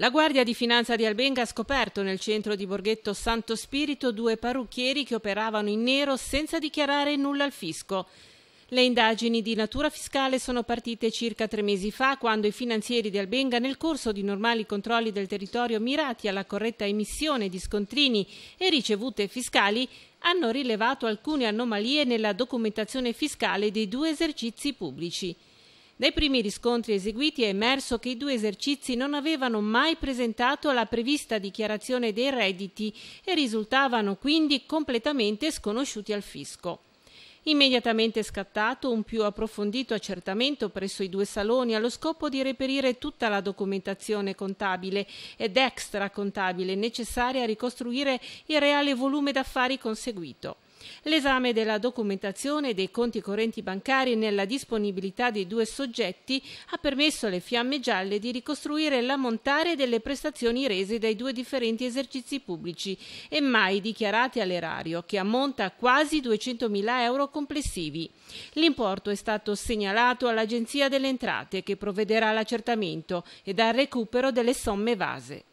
La Guardia di Finanza di Albenga ha scoperto nel centro di Borghetto Santo Spirito due parrucchieri che operavano in nero senza dichiarare nulla al fisco. Le indagini di natura fiscale sono partite circa tre mesi fa, quando i finanzieri di Albenga, nel corso di normali controlli del territorio mirati alla corretta emissione di scontrini e ricevute fiscali, hanno rilevato alcune anomalie nella documentazione fiscale dei due esercizi pubblici. Dai primi riscontri eseguiti è emerso che i due esercizi non avevano mai presentato la prevista dichiarazione dei redditi e risultavano quindi completamente sconosciuti al fisco. Immediatamente scattato un più approfondito accertamento presso i due saloni allo scopo di reperire tutta la documentazione contabile ed extra contabile necessaria a ricostruire il reale volume d'affari conseguito. L'esame della documentazione dei conti correnti bancari nella disponibilità dei due soggetti ha permesso alle fiamme gialle di ricostruire l'ammontare delle prestazioni rese dai due differenti esercizi pubblici e mai dichiarate all'erario, che ammonta a quasi 200.000 euro complessivi. L'importo è stato segnalato all'Agenzia delle Entrate, che provvederà all'accertamento ed al recupero delle somme evase.